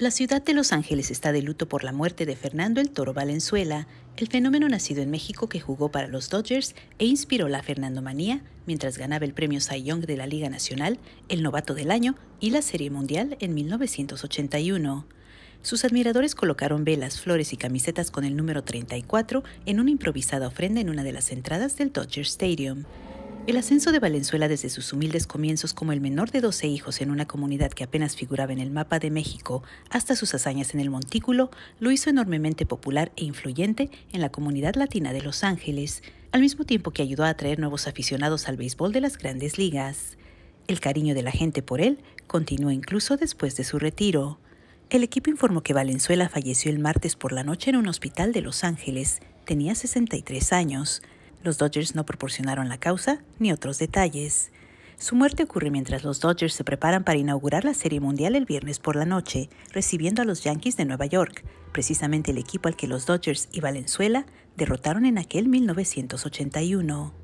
La ciudad de Los Ángeles está de luto por la muerte de Fernando el Toro Valenzuela, el fenómeno nacido en México que jugó para los Dodgers e inspiró la Manía mientras ganaba el premio Cy Young de la Liga Nacional, el Novato del Año y la Serie Mundial en 1981. Sus admiradores colocaron velas, flores y camisetas con el número 34 en una improvisada ofrenda en una de las entradas del Dodger Stadium. El ascenso de Valenzuela desde sus humildes comienzos como el menor de 12 hijos en una comunidad que apenas figuraba en el mapa de México hasta sus hazañas en el Montículo lo hizo enormemente popular e influyente en la comunidad latina de Los Ángeles, al mismo tiempo que ayudó a atraer nuevos aficionados al béisbol de las grandes ligas. El cariño de la gente por él continuó incluso después de su retiro. El equipo informó que Valenzuela falleció el martes por la noche en un hospital de Los Ángeles. Tenía 63 años. Los Dodgers no proporcionaron la causa ni otros detalles. Su muerte ocurre mientras los Dodgers se preparan para inaugurar la Serie Mundial el viernes por la noche, recibiendo a los Yankees de Nueva York, precisamente el equipo al que los Dodgers y Valenzuela derrotaron en aquel 1981.